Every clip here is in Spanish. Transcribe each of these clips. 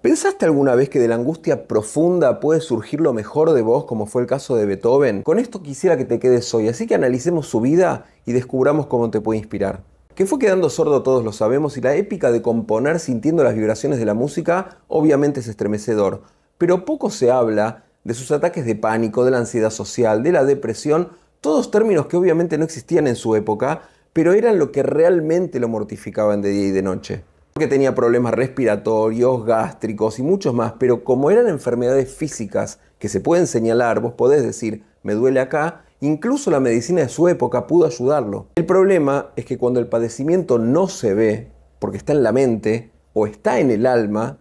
¿Pensaste alguna vez que de la angustia profunda puede surgir lo mejor de vos, como fue el caso de Beethoven? Con esto quisiera que te quedes hoy, así que analicemos su vida y descubramos cómo te puede inspirar. Que fue quedando sordo todos lo sabemos y la épica de componer sintiendo las vibraciones de la música obviamente es estremecedor, pero poco se habla de sus ataques de pánico, de la ansiedad social, de la depresión, todos términos que obviamente no existían en su época, pero eran lo que realmente lo mortificaban de día y de noche que tenía problemas respiratorios, gástricos y muchos más, pero como eran enfermedades físicas que se pueden señalar, vos podés decir, me duele acá, incluso la medicina de su época pudo ayudarlo. El problema es que cuando el padecimiento no se ve, porque está en la mente o está en el alma,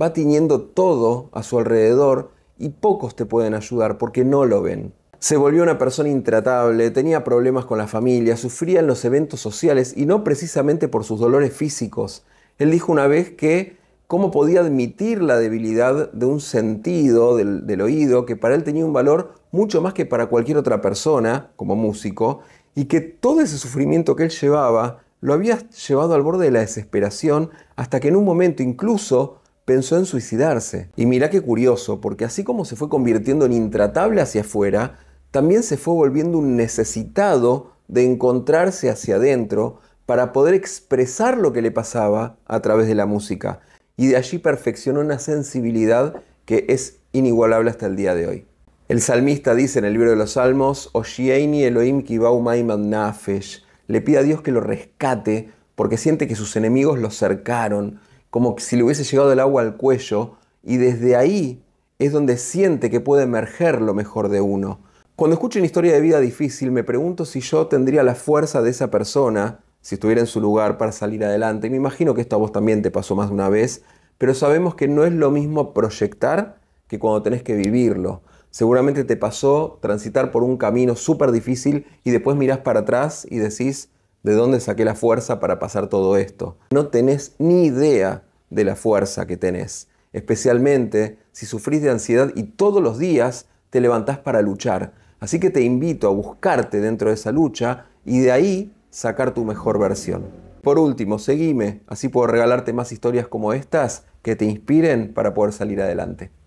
va tiñendo todo a su alrededor y pocos te pueden ayudar porque no lo ven. Se volvió una persona intratable, tenía problemas con la familia, sufría en los eventos sociales y no precisamente por sus dolores físicos, él dijo una vez que cómo podía admitir la debilidad de un sentido del, oído que para él tenía un valor mucho más que para cualquier otra persona como músico y que todo ese sufrimiento que él llevaba lo había llevado al borde de la desesperación hasta que en un momento incluso pensó en suicidarse. Y mirá qué curioso, porque así como se fue convirtiendo en intratable hacia afuera, también se fue volviendo un necesitado de encontrarse hacia adentro, para poder expresar lo que le pasaba a través de la música. Y de allí perfeccionó una sensibilidad que es inigualable hasta el día de hoy. El salmista dice en el libro de los Salmos, Oshieini Elohim nafesh. Le pide a Dios que lo rescate porque siente que sus enemigos lo cercaron, como si le hubiese llegado el agua al cuello, y desde ahí es donde siente que puede emerger lo mejor de uno. Cuando escucho una historia de vida difícil, me pregunto si yo tendría la fuerza de esa persona si estuviera en su lugar para salir adelante. me imagino que esto a vos también te pasó más de una vez, pero sabemos que no es lo mismo proyectar que cuando tenés que vivirlo. Seguramente te pasó transitar por un camino súper difícil y después mirás para atrás y decís, ¿de dónde saqué la fuerza para pasar todo esto? No tenés ni idea de la fuerza que tenés, especialmente si sufrís de ansiedad y todos los días te levantás para luchar. Así que te invito a buscarte dentro de esa lucha y de ahí sacar tu mejor versión. Por último, seguime, así puedo regalarte más historias como estas que te inspiren para poder salir adelante.